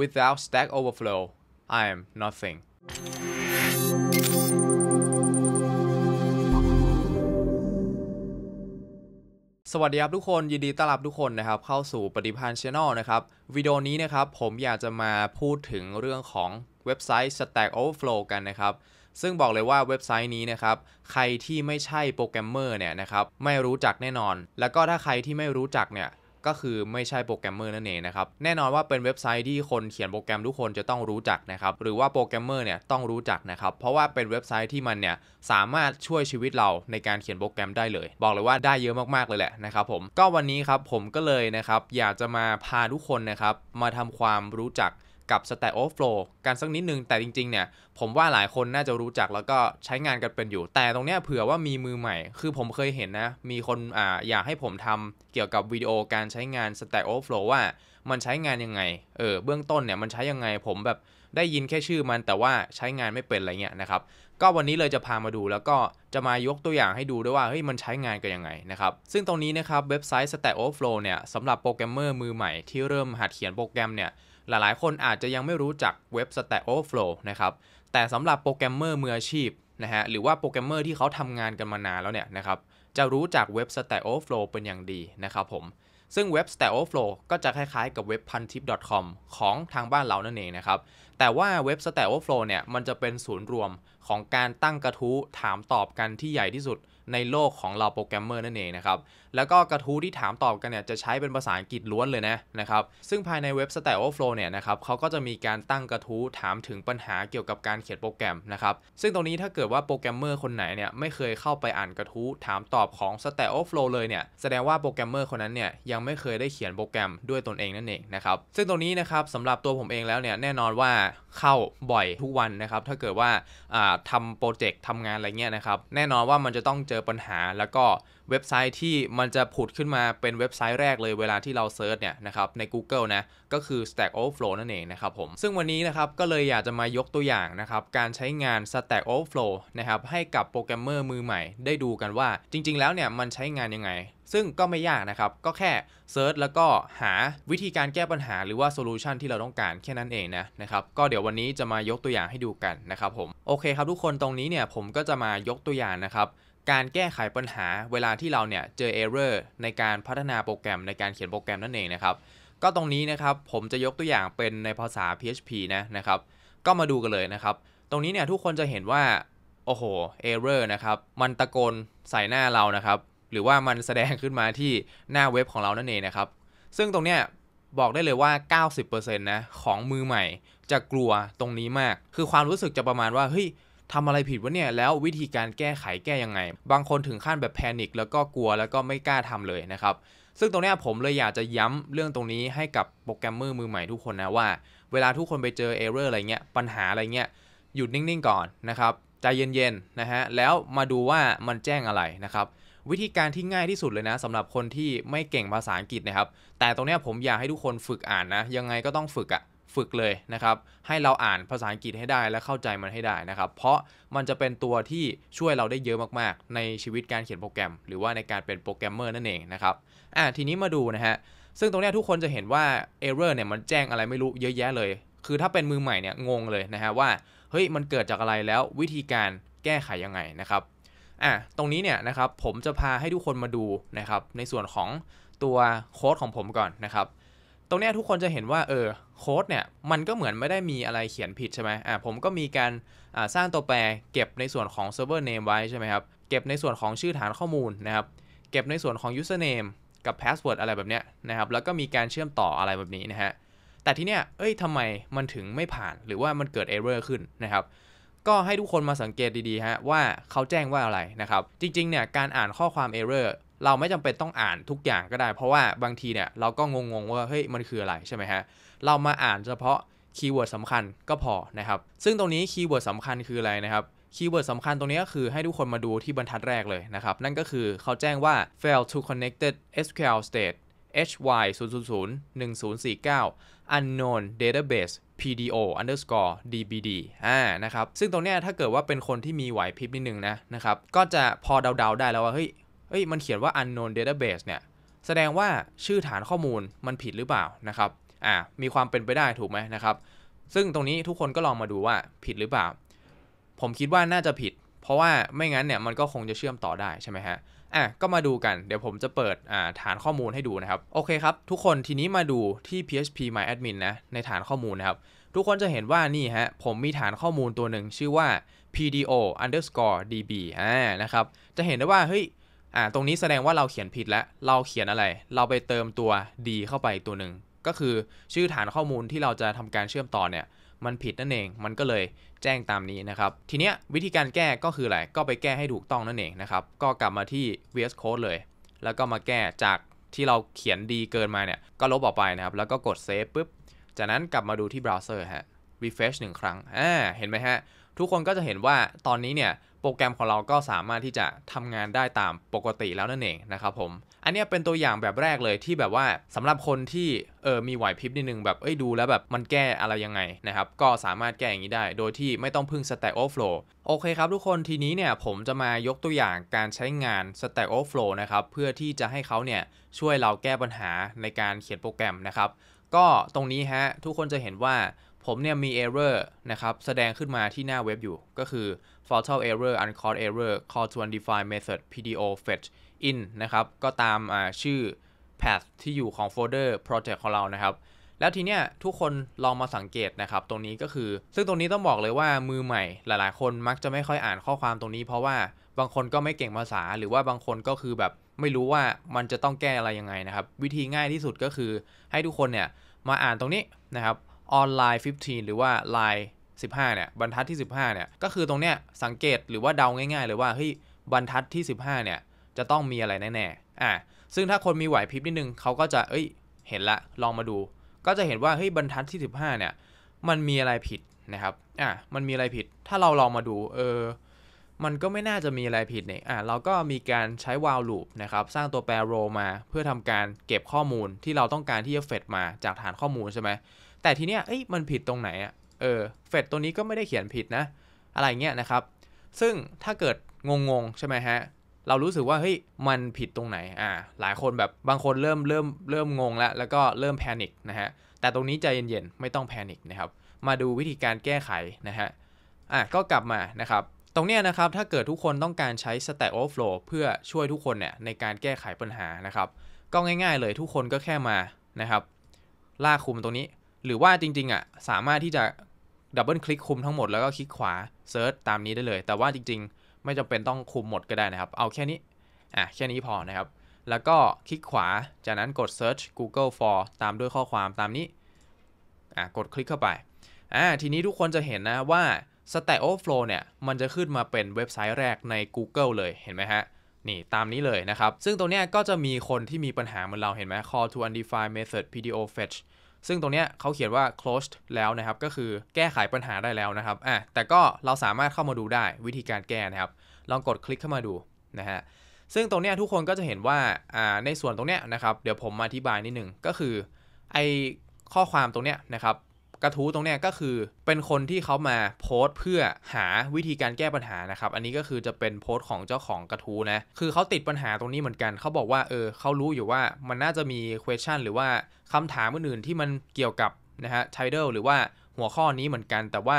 without Stack Overflow I am nothing สวัสดีครับทุกคน ยินดีต้อนรับทุกคนนะครับ เข้าสู่ปฏิพันธ์ช n แนลนะครับ วิดีโอนี้นะครับผมอยากจะมาพูดถึงเรื่องของเว็บไซต์ Stack Overflow กันนะครับ ซึ่งบอกเลยว่าเว็บไซต์นี้นะครับ ใครที่ไม่ใช่โปรแกรมเมอร์เนี่ยนะครับ ไม่รู้จักแน่นอน แล้วก็ถ้าใครที่ไม่รู้จักเนี่ยก็คือไม่ใช่โปรแกรมเมอร์นั่นเองนะครับแน่นอนว่าเป็นเว็บไซต์ที่คนเขียนโปรแกรมทุกคนจะต้องรู้จักนะครับหรือว่าโปรแกรมเมอร์เนี่ยต้องรู้จักนะครับ เพราะว่าเป็นเว็บไซต์ที่มันเนี่ยสามารถช่วยชีวิตเราในการเขียนโปรแกรมได้เลย บอกเลยว่าได้เยอะมากๆเลยแหละนะครับผมก็วันนี้ครับผมก็เลยนะครับอยากจะมาพาทุกคนนะครับมาทำความรู้จักกับ s t a c k Overflow กันสักนิดนึง แต่จริงๆเนี่ยผมว่าหลายคนน่าจะรู้จักแล้วก็ใช้งานกันเป็นอยู่ แต่ตรงเนี้ยเผื่อว่ามีมือใหม่ คือผมเคยเห็นนะ มีคนอ่าอยากให้ผมทำเกี่ยวกับวิดีโอการใช้งาน s t a c k Overflow ว่ามันใช้งานยังไงเออเบื้องต้นเนี่ยมันใช้ยังไงผมแบบได้ยินแค่ชื่อมันแต่ว่าใช้งานไม่เป็นอะไรเงี้ยนะครับก็วันนี้เลยจะพามาดูแล้วก็จะมายกตัวอย่างให้ดูด้วยว่าเฮ้ยมันใช้งานกันยังไงนะครับซึ่งตรงนี้นะครับเว็บไซต์ Stack Overflow เนี่ยสำหรับโปรแกรมเมอร์มือใหม่ที่เริ่มหัดเขียนโปรแกรมเนี่ยหลายๆ คนอาจจะยังไม่รู้จักเว็บ Stack Overflow นะครับ แต่สำหรับโปรแกรมเมอร์มืออาชีพนะฮะหรือว่าโปรแกรมเมอร์ที่เขาทำงานกันมานานแล้วเนี่ยนะครับจะรู้จักเว็บ Stack Overflow เป็นอย่างดีนะครับผม ซึ่งเว็บ Stack Overflow ก็จะคล้ายๆกับเว็บพันทิป .com ของทางบ้านเรานั่นเองนะครับ แต่ว่าเว็บ Stack Overflow เนี่ยมันจะเป็นศูนย์รวมของการตั้งกระทู้ถามตอบกันที่ใหญ่ที่สุดในโลกของเราโปรแกรมเมอร์นั่นเองนะครับ แล้วก็กระทู้ที่ถามตอบกันเนี่ยจะใช้เป็นภาษาอังกฤษล้วนเลยนะนะครับ ซึ่งภายในเว็บ Stack Overflow เนี่ยนะครับเขาก็จะมีการตั้งกระทู้ถามถึงปัญหาเกี่ยวกับการเขียนโปรแกรมนะครับ ซึ่งตรงนี้ถ้าเกิดว่าโปรแกรมเมอร์คนไหนเนี่ยไม่เคยเข้าไปอ่านกระทู้ถามตอบของ Stack Overflow เลยเนี่ยแสดงว่าโปรแกรมเมอร์คนนั้นเนี่ยยังไม่เคยได้เขียนโปรแกรมด้วยตนเองนั่นเองนะครับ ซึ่งตรงนี้นะครับสำหรับตัวผมเองแล้วเนี่ยแน่นอนว่าเข้าบ่อย ทุก วันนะครับ ถ้าเกิดว่าทำโปรเจกต์ทำงานอะไรเงี้ย นะ ครับ แน่นอนว่ามันจะต้องเจอปัญหาแล้วก็เว็บไซต์ที่มันจะผุดขึ้นมาเป็นเว็บไซต์แรกเลยเวลาที่เราเซิร์ชเนี่ยนะครับใน Google นะก็คือ Stack Overflow นั่นเองนะครับผมซึ่งวันนี้นะครับก็เลยอยากจะมายกตัวอย่างนะครับการใช้งาน Stack Overflow นะครับให้กับโปรแกรมเมอร์มือใหม่ได้ดูกันว่า จริง ๆแล้วเนี่ยมันใช้งานยังไง ซึ่งก็ไม่ยากนะครับก็แค่เซิร์ชแล้วก็หาวิธีการแก้ปัญหาหรือว่าโซลูชันที่เราต้องการแค่นั้นเองนะนะครับก็เดี๋ยววันนี้จะมายกตัวอย่างให้ดูกันนะครับผมโอเคครับทุกคนตรงนี้เนี่ยผมก็จะมายกตัวอย่างนะครับการแก้ไขปัญหาเวลาที่เราเนี่ยเจอเอเรอร์ในการพัฒนาโปรแกรมในการเขียนโปรแกรมนั่นเองนะครับ ก็ตรงนี้นะครับผมจะยกตัวอย่างเป็นในภาษา PHP นะนะครับ ก็มาดูกันเลยนะครับตรงนี้เนี่ยทุกคนจะเห็นว่าโอ้โหเอเรอร์นะครับมันตะโกนใส่หน้าเรานะครับหรือว่ามันแสดงขึ้นมาที่หน้าเว็บของเรานั่นเองนะครับ ซึ่งตรงเนี้ยบอกได้เลยว่า 90%นะของมือใหม่จะกลัวตรงนี้มากคือความรู้สึกจะประมาณว่าเฮ้ยทำอะไรผิดวะเนี่ย แล้ววิธีการแก้ไขแก้ยังไง บางคนถึงขั้นแบบแพนิคแล้วก็กลัวแล้วก็ไม่กล้าทำเลยนะครับ ซึ่งตรงนี้ผมเลยอยากจะย้ำเรื่องตรงนี้ให้กับโปรแกรมเมอร์มือใหม่ทุกคนนะว่าเวลาทุกคนไปเจอเอเรอร์อะไรเงี้ย ปัญหาอะไรเงี้ย หยุดนิ่งๆก่อนนะครับ ใจเย็นๆนะฮะ แล้วมาดูว่ามันแจ้งอะไรนะครับ วิธีการที่ง่ายที่สุดเลยนะสำหรับคนที่ไม่เก่งภาษาอังกฤษนะครับ แต่ตรงนี้ผมอยากให้ทุกคนฝึกอ่านนะ ยังไงก็ต้องฝึกอะฝึกเลยนะครับ ให้เราอ่านภาษาอังกฤษให้ได้และเข้าใจมันให้ได้นะครับ เพราะมันจะเป็นตัวที่ช่วยเราได้เยอะมาก ๆ ในชีวิตการเขียนโปรแกรม หรือว่าในการเป็นโปรแกรมเมอร์นั่นเองนะครับอ่ะทีนี้มาดูนะฮะซึ่งตรงนี้ทุกคนจะเห็นว่า Error เนี่ยมันแจ้งอะไรไม่รู้เยอะแยะเลย คือถ้าเป็นมือใหม่เนี่ยงงเลยนะฮะว่าเฮ้ยมันเกิดจากอะไรแล้ววิธีการแก้ไขยังไงนะครับอ่ะตรงนี้เนี่ยนะครับผมจะพาให้ทุกคนมาดูนะครับในส่วนของตัวโค้ดของผมก่อนนะครับตรงนี้ทุกคนจะเห็นว่าเออโค้ดเนี่ย มันก็เหมือนไม่ได้มีอะไรเขียนผิดใช่ไหมอ่าผมก็มีการสร้างตัวแปร เก็บในส่วนของ server name ไว้ใช่ไหมครับเก็บในส่วนของชื่อฐานข้อมูลนะครับเก็บในส่วนของ username กับ password อะไรแบบเนี้ยนะครับแล้วก็มีการเชื่อมต่ออะไรแบบนี้นะฮะแต่ทีเนี้ยเอ้ยทำไมมันถึงไม่ผ่านหรือว่ามันเกิด error ขึ้นนะครับก็ให้ทุกคนมาสังเกตดีๆฮะว่าเขาแจ้งว่าอะไรนะครับ จริงๆเนี่ยการอ่านข้อความ error เราไม่จำเป็นต้องอ่านทุกอย่างก็ได้ เพราะว่าบางทีเนี่ยเราก็งงๆว่าเฮ้ยมันคืออะไรใช่ไหมฮะเรามาอ่านเฉพาะคีย์เวิร์ดสำคัญก็พอนะครับ ซึ่งตรงนี้คีย์เวิร์ดสำคัญคืออะไรนะครับคีย์เวิร์ดสำคัญตรงนี้ก็คือให้ทุกคนมาดูที่บรรทัดแรกเลยนะครับ นั่นก็คือเขาแจ้งว่า fail to connected SQL state hy 0 0 0 1 0 4 9 unknown database pdo underscore dbd อ่านะครับซึ่งตรงนี้ถ้าเกิดว่าเป็นคนที่มีไหวพริบนิดนึงนะนะครับก็จะพอเดาๆได้แล้วว่าเฮ้ยเอ้ยมันเขียนว่า unknown database เนี่ย แสดงว่าชื่อฐานข้อมูลมันผิดหรือเปล่านะครับอ่า มีความเป็นไปได้ถูกไหมนะครับซึ่งตรงนี้ทุกคนก็ลองมาดูว่าผิดหรือเปล่า ผมคิดว่าน่าจะผิด เพราะว่าไม่งั้นเนี่ยมันก็คงจะเชื่อมต่อได้ใช่ไหมฮะอ่ะก็มาดูกันเดี๋ยวผมจะเปิดอ่าฐานข้อมูลให้ดูนะครับโอเคครับทุกคนทีนี้มาดูที่ PHP My Admin นะในฐานข้อมูลนะครับทุกคนจะเห็นว่านี่ฮะผมมีฐานข้อมูลตัวหนึ่งชื่อว่า pdo underscore db อ่านะครับจะเห็นได้ว่าเฮ้ยอ่าตรงนี้แสดงว่าเราเขียนผิดแล้ว เราเขียนอะไร เราไปเติมตัว d เข้าไปตัวหนึ่ง ก็คือชื่อฐานข้อมูลที่เราจะทำการเชื่อมต่อเนี่ย มันผิดนั่นเอง มันก็เลยแจ้งตามนี้นะครับ ทีเนี้ยวิธีการแก้ก็คืออะไรก็ไปแก้ให้ถูกต้องนั่นเองนะครับ ก็กลับมาที่ VS Code เลย แล้วก็มาแก้จากที่เราเขียนดีเกินมาเนี่ย ก็ลบออกไปนะครับ แล้วก็กดเซฟปุ๊บ จากนั้นกลับมาดูที่เบราว์เซอร์ฮะ refresh หนึ่งครั้ง อ่า เห็นไหมฮะทุกคนก็จะเห็นว่าตอนนี้เนี่ยโปรแกรมของเราก็สามารถที่จะทำงานได้ตามปกติแล้วนั่นเองนะครับผม อันนี้เป็นตัวอย่างแบบแรกเลยที่แบบว่าสำหรับคนที่เออมีไหวพริบนิดนึงแบบเอ้ยดูแล้วแบบมันแก้อะไรยังไงนะครับก็สามารถแก้อย่างนี้ได้ โดยที่ไม่ต้องพึ่ง Stack Overflow โอเคครับทุกคนทีนี้เนี่ยผมจะมายกตัวอย่างการใช้งาน Stack Overflow นะครับเพื่อที่จะให้เขาเนี่ยช่วยเราแก้ปัญหาในการเขียนโปรแกรมนะครับก็ตรงนี้ฮะทุกคนจะเห็นว่าผมเนี่ยมี error นะครับ แสดงขึ้นมาที่หน้าเว็บอยู่ก็คือ fatal error u n c a u g e t error call to undefined method pdo fetch in นะครับก็ตามชื่อ path ที่อยู่ของโฟลเดอร์ project ของเรานะครับ แล้วทีเนี้ยทุกคนลองมาสังเกตนะครับตรงนี้ก็คือ ซึ่งตรงนี้ต้องบอกเลยว่ามือใหม่หลาย ๆ คนมักจะไม่ค่อยอ่านข้อความตรงนี้เพราะว่าบางคนก็ไม่เก่งภาษาหรือว่าบางคนก็คือแบบไม่รู้ว่ามันจะต้องแก้อะไรยังไงนะครับ วิธีง่ายที่สุดก็คือ ให้ทุกคนเนี่ยมาอ่านตรงนี้นะครับออนไลน์ 15 หรือว่าไลน์15เนี่ยบรรทัดที่ 15เนี่ยก็คือตรงเนี้ยสังเกตหรือว่าเดาง่ายๆเลยว่าเฮ้ยบรรทัดที่ 15 เนี่ยจะต้องมีอะไรแน่ๆอ่ะซึ่งถ้าคนมีไหวพริบนิดนึงเขาก็จะเอ้ย เห็นละลองมาดู ก็จะเห็นว่าเฮ้ยบรรทัดที่ 15เนี่ยมันมีอะไรผิดนะครับอ่ะมันมีอะไรผิดถ้าเราลองมาดูเออมันก็ไม่น่าจะมีอะไรผิดเนี่ยอ่ะเราก็มีการใช้ while loop นะครับสร้างตัวแปร row มา เพื่อทำการเก็บข้อมูลที่เราต้องการที่จะเฟดมาจากฐานข้อมูลใช่ไหมแต่ทีเนี้ยเอ้ย มันผิดตรงไหนอะเออ เฟดตัวนี้ก็ไม่ได้เขียนผิดนะ อะไรเงี้ยนะครับ ซึ่งถ้าเกิดงงๆใช่ไหมฮะ เรารู้สึกว่า เฮ้ย มันผิดตรงไหน อ่า หลายคนแบบ บางคนเริ่มเริ่มเริ่มงงแล้ว แล้วก็เริ่มแพนิคนะฮะ แต่ตรงนี้ใจเย็นๆ ไม่ต้องแพนิคนะครับ มาดูวิธีการแก้ไขนะฮะ อ่าก็กลับมา นะครับ ตรงเนี้ยนะครับ ถ้าเกิดทุกคนต้องการใช้ Stack Overflow เพื่อช่วยทุกคนเนี่ยในการแก้ไขปัญหานะครับ ก็ง่ายๆ เลยทุกคนก็แค่มา นะครับลากคุมตรงนี้หรือว่าจริงๆอ่ะสามารถที่จะดับเบิลคลิกคุมทั้งหมดแล้วก็คลิกขวาเซิร์ชตามนี้ได้เลย แต่ว่าจริงๆ ไม่จำเป็นต้องคุมหมดก็ได้นะครับ เอาแค่นี้อ่ะแค่นี้พอนะครับ แล้วก็คลิกขวาจากนั้นกด search Google for ตามด้วยข้อความตามนี้อ่ะกดคลิกเข้าไปอ่าทีนี้ทุกคนจะเห็นนะว่า Stack Overflow เนี่ยมันจะขึ้นมาเป็นเว็บไซต์แรกใน Google เลยเห็นไหมฮะนี่ตามนี้เลยนะครับ ซึ่งตรงเนี้ยก็จะมีคนที่มีปัญหาเหมือนเราเห็นไหม call to undefined method PDO fetch ซึ่งตรงนี้เขาเขียนว่า closed แล้วนะครับ ก็คือแก้ไขปัญหาได้แล้วนะครับอ่ะแต่ก็เราสามารถเข้ามาดูได้วิธีการแก้นะครับ ลองกดคลิกเข้ามาดูนะฮะ ซึ่งตรงนี้ทุกคนก็จะเห็นว่าอ่าในส่วนตรงนี้นะครับ เดี๋ยวผมมาอธิบายนิดหนึ่งก็คือไอข้อความตรงนี้นะครับกระทู้ตรงนี้ก็คือเป็นคนที่เขามาโพสต์เพื่อหาวิธีการแก้ปัญหานะครับ อันนี้ก็คือจะเป็นโพสต์ของเจ้าของกระทู้นะ คือเขาติดปัญหาตรงนี้เหมือนกันเขาบอกว่าเออเขารู้อยู่ว่ามันน่าจะมี question หรือว่าคำถามอื่นๆที่มันเกี่ยวกับ นะฮะ title หรือว่าหัวข้อนี้เหมือนกัน แต่ว่า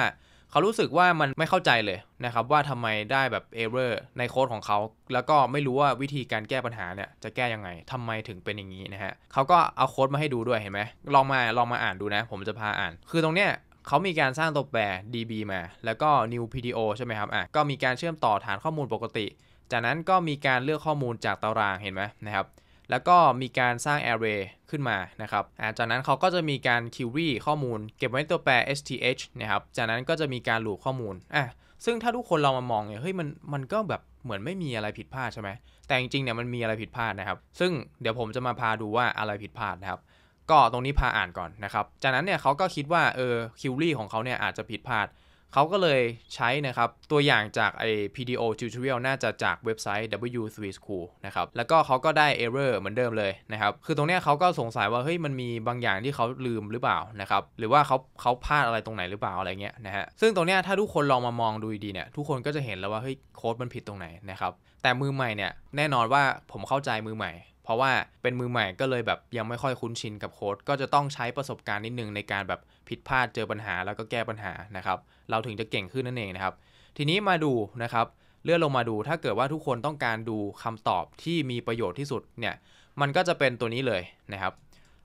เขารู้สึกว่ามันไม่เข้าใจเลยนะครับว่าทำไมได้แบบเอเวอร์ในโค้ดของเขา แล้วก็ไม่รู้ว่าวิธีการแก้ปัญหาเนี่ยจะแก้ยังไง ทำไมถึงเป็นอย่างนี้นะฮะเขาก็เอาโค้ดมาให้ดูด้วยเห็นไหมลองมาลองมาอ่านดูนะผมจะพาอ่าน คือตรงเนี้ยเขามีการสร้างตัวแปร DB มาแล้วก็ new p d o ใช่ไหมครับอ่ะก็มีการเชื่อมต่อฐานข้อมูลปกติ จากนั้นก็มีการเลือกข้อมูลจากตารางเห็นไหมนะครับแล้วก็มีการสร้าง array ขึ้นมานะครับ จากนั้นเขาก็จะมีการ query ข้อมูลเก็บไว้ในตัวแปร sth นะครับ จากนั้นก็จะมีการหลู p ข้อมูลอ่ะซึ่งถ้าทุกคนเรามามองเนี่ย เฮ้ย มัน มันก็แบบ เหมือนไม่มีอะไรผิดพลาดใช่ไหม แต่จริงๆ เนี่ย มันมีอะไรผิดพลาดนะครับ ซึ่งเดี๋ยวผมจะมาพาดูว่าอะไรผิดพลาดนะครับ ก็ตรงนี้พาอ่านก่อน นะครับ จากนั้นเนี่ย เขาก็คิดว่า เออคิวรี่ของเขาเนี่ยอาจจะผิดพลาดเขาก็เลยใช้นะครับตัวอย่างจากไอ PDO tutorial น่าจะจากเว็บไซต์ W3 School นะครับแล้วก็เขาก็ได้ error เหมือนเดิมเลยนะครับคือตรงเนี้ยเขาก็สงสัยว่าเฮ้ยมันมีบางอย่างที่เขาลืมหรือเปล่านะครับหรือว่าเขาเขาพลาดอะไรตรงไหนหรือเปล่าอะไรเงี้ยนะฮะซึ่งตรงเนี้ยถ้าทุกคนลองมามองดูดีเนี่ยทุกคนก็จะเห็นแล้วว่าเฮ้ยโค้ดมันผิดตรงไหนนะครับแต่มือใหม่เนี่ยแน่นอนว่าผมเข้าใจมือใหม่ราะว่าเป็นมือใหม่ก็เลยแบบยังไม่ค่อยคุ้นชินกับโค้ด ก็จะต้องใช้ประสบการณ์นิดนึงในการแบบผิดพลาดเจอปัญหาแล้วก็แก้ปัญหานะครับเราถึงจะเก่งขึ้นนั่นเองนะครับ ทีนี้มาดูนะครับเลื่อนลงมาดูถ้าเกิดว่าทุกคนต้องการดูคำตอบที่มีประโยชน์ที่สุดเนี่ยมันก็จะเป็นตัวนี้เลยนะครับ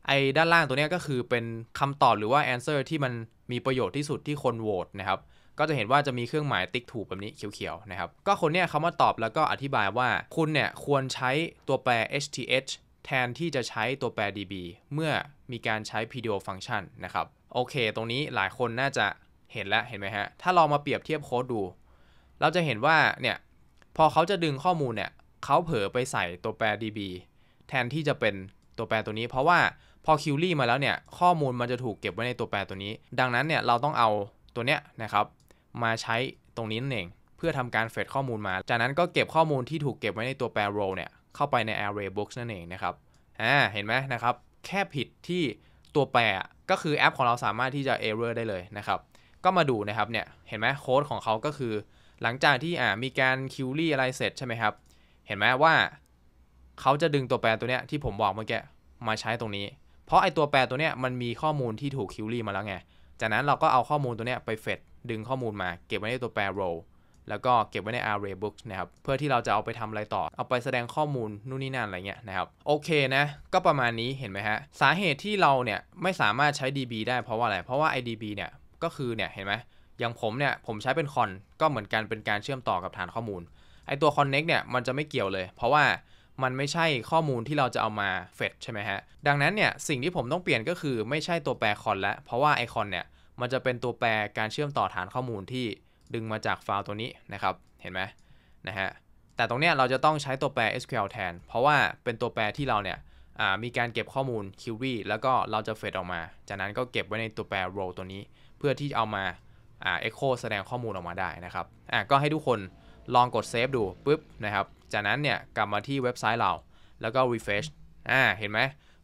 ไอ้ด้านล่างตัวนี้ก็คือเป็นคำตอบหรือว่า answer ที่มันมีประโยชน์ที่สุดที่คนโหวตนะครับ ก็จะเห็นว่าจะมีเครื่องหมายติ๊กถูกแบบนี้เขียวๆนะครับ ก็คนเนี่ยเขามาตอบแล้วก็อธิบายว่าคุณเนี่ยควรใช้ตัวแปร hth แทนที่จะใช้ตัวแปร db เมื่อมีการใช้ pdo function นะครับ โอเคตรงนี้หลายคนน่าจะเห็นแล้วเห็นไหมฮะ ถ้าลองมาเปรียบเทียบโค้ดดู เราจะเห็นว่าเนี่ยพอเขาจะดึงข้อมูลเนี่ยเขาเผลอไปใส่ตัวแปร db แทนที่จะเป็นตัวแปรตัวนี้เพราะว่าพอคิวรี่มาแล้วเนี่ยข้อมูลมันจะถูกเก็บไว้ในตัวแปรตัวนี้ ดังนั้นเนี่ยเราต้องเอาตัวเนี้ยนะครับมาใช้ตรงนี้นั่นเอง เพื่อทำการเฟดข้อมูลมา จากนั้นก็เก็บข้อมูลที่ถูกเก็บไว้ในตัวแปร row เนี่ยเข้าไปใน array box นั่นเองนะครับอ่าเห็นไหมนะครับแค่ผิดที่ตัวแปรก็คือแอปของเราสามารถที่จะ error ได้เลยนะครับก็มาดูนะครับเนี่ยเห็นไหมโค้ดของเขาก็คือ หลังจากที่อ่ามีการคิวรี่อะไรเสร็จใช่ไหมครับเห็นไหมว่า เขาจะดึงตัวแปรตัวเนี้ยที่ผมบอกเมื่อกี้มาใช้ตรงนี้เพราะไอตัวแปรตัวเนี้ยมันมีข้อมูลที่ถูกคิวรีมาแล้วไงจากนั้นเราก็เอาข้อมูลตัวเนี้ยไปเฟดดึงข้อมูลมา เก็บไว้ในตัวแปร row แล้วก็เก็บไว้ใน array books นะครับเพื่อที่เราจะเอาไปทำอะไรต่อเอาไปแสดงข้อมูลนู่นนี่นั่นอะไรเงี้ยนะครับโอเคนะก็ประมาณนี้เห็นไหมฮะสาเหตุที่เราเนี่ยไม่สามารถใช้ db ได้เพราะว่าอะไรเพราะว่า idb เนี่ยก็คือเนี่ยเห็นไหมอย่างผมเนี่ยผมใช้เป็นคอนก็เหมือนกันเป็นการเชื่อมต่อกับฐานข้อมูลไอตัว connect เนี่ยมันจะไม่เกี่ยวเลย เพราะว่ามันไม่ใช่ข้อมูลที่เราจะเอามาเฟดใช่ไหมฮะ ดังนั้นเนี่ย สิ่งที่ผมต้องเปลี่ยนก็คือไม่ใช่ตัวแปรคอนแล้ว เพราะว่าไอคอนเนี่ย มันจะเป็นตัวแปรการเชื่อมต่อฐานข้อมูลที่ดึงมาจากไฟล์ตัวนี้นะครับ เห็นไหมนะฮะ แต่ตรงเนี้ยเราจะต้องใช้ตัวแปร SQL แทน เพราะว่าเป็นตัวแปรที่เราเนี่ยมีการเก็บข้อมูล query แล้วก็เราจะเฟดออกมา จากนั้นก็เก็บไว้ในตัวแปร row ตัวนี้ เพื่อที่เอามา echo แสดงข้อมูลออกมาได้นะครับก็ให้ทุกคนลองกดเซฟดูปุ๊บนะครับ จากนั้นเนี่ยกลับมาที่เว็บไซต์เรา แล้วก็ refresh อ่าเห็นไหม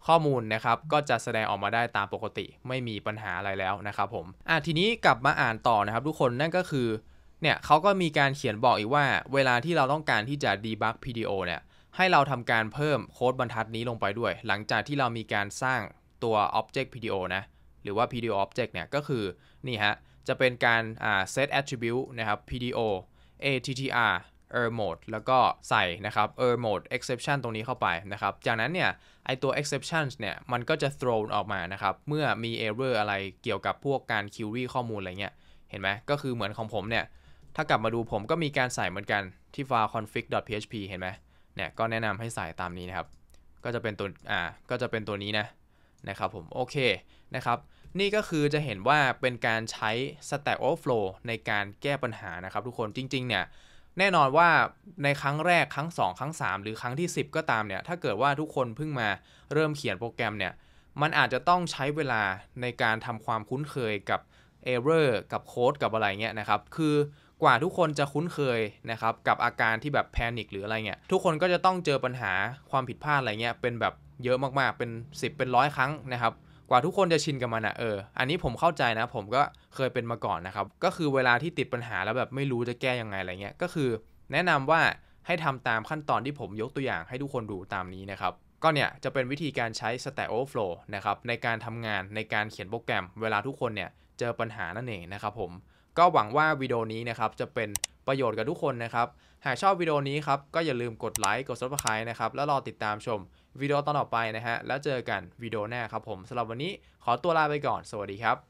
ข้อมูลนะครับก็จะแสดงออกมาได้ตามปกติ ไม่มีปัญหาอะไรแล้วนะครับผมอ่ะทีนี้กลับมาอ่านต่อนะครับ ทุกคนนั่นก็คือเนี่ยเขาก็มีการเขียนบอกอีกว่าเวลาที่เราต้องการที่จะ debug PDO เนี่ยให้เราทำการเพิ่มโค้ดบรรทัดนี้ลงไปด้วย หลังจากที่เรามีการสร้างตัว object PDO นะหรือว่า PDO object เนี่ยก็คือนี่ฮะจะเป็นการเซต set attribute นะครับ PDO attr error mode แล้วก็ใส่นะครับ error mode exception ตรงนี้เข้าไปนะครับ จากนั้นเนี่ย ไอตัว exception เนี่ย มันก็จะ thrown ออกมานะครับ เมื่อมี error อะไรเกี่ยวกับพวกการ query ข้อมูลอะไรเงี้ย เห็นไหม ก็คือเหมือนของผมเนี่ย ถ้ากลับมาดูผมก็มีการใส่เหมือนกันที่ file config.php เห็นไหมเนี่ยก็แนะนำให้ใส่ตามนี้นะครับ ก็จะเป็นตัวอ่าก็จะเป็นตัวนี้นะนะครับ ผมโอเคนะครับนี่ก็คือจะเห็นว่าเป็นการใช้ Stack Overflow ในการแก้ปัญหานะครับทุกคนจริง ๆ เนี่ยแน่นอนว่าในครั้งแรกครั้ง 2 ครั้ง 3 หรือครั้งที่ 10 ก็ตามเนี่ยถ้าเกิดว่าทุกคนเพิ่งมาเริ่มเขียนโปรแกรมเนี่ยมันอาจจะต้องใช้เวลาในการทำความคุ้นเคยกับ Error กับโค้ด กับอะไรเงี้ยนะครับ คือกว่าทุกคนจะคุ้นเคยนะครับ กับอาการที่แบบแพนิคหรืออะไรเงี้ยทุกคนก็จะต้องเจอปัญหาความผิดพลาดอะไรเงี้ยเป็นแบบเยอะมากๆ เป็น 10 เป็นร้อยครั้งนะครับกว่าทุกคนจะชินกับมันอะเออ อันนี้ผมเข้าใจนะ ผมก็เคยเป็นมาก่อนนะครับก็คือเวลาที่ติดปัญหาแล้วแบบไม่รู้จะแก้ยังไงอะไรเงี้ยก็คือ แนะนำว่าให้ทำตามขั้นตอนที่ผมยกตัวอย่างให้ทุกคนดูตามนี้นะครับก็เนี่ยจะเป็นวิธีการใช้ Stack Overflow นะครับในการทำงานในการเขียนโปรแกรม เวลาทุกคนเนี่ยเจอปัญหานั่นเองนะครับผมก็หวังว่าวิดีโอนี้นะครับจะเป็นประโยชน์กับทุกคนนะครับหากชอบวิดีโอนี้ครับก็อย่าลืมกดไลค์กดซับสไคร b e นะครับแล้วรอติดตามชมวิดีโอตอนต่อไปนะฮะ แล้วเจอกันวิดีโอหน้าครับผม สำหรับวันนี้ ขอตัวลาไปก่อนสวัสดีครับ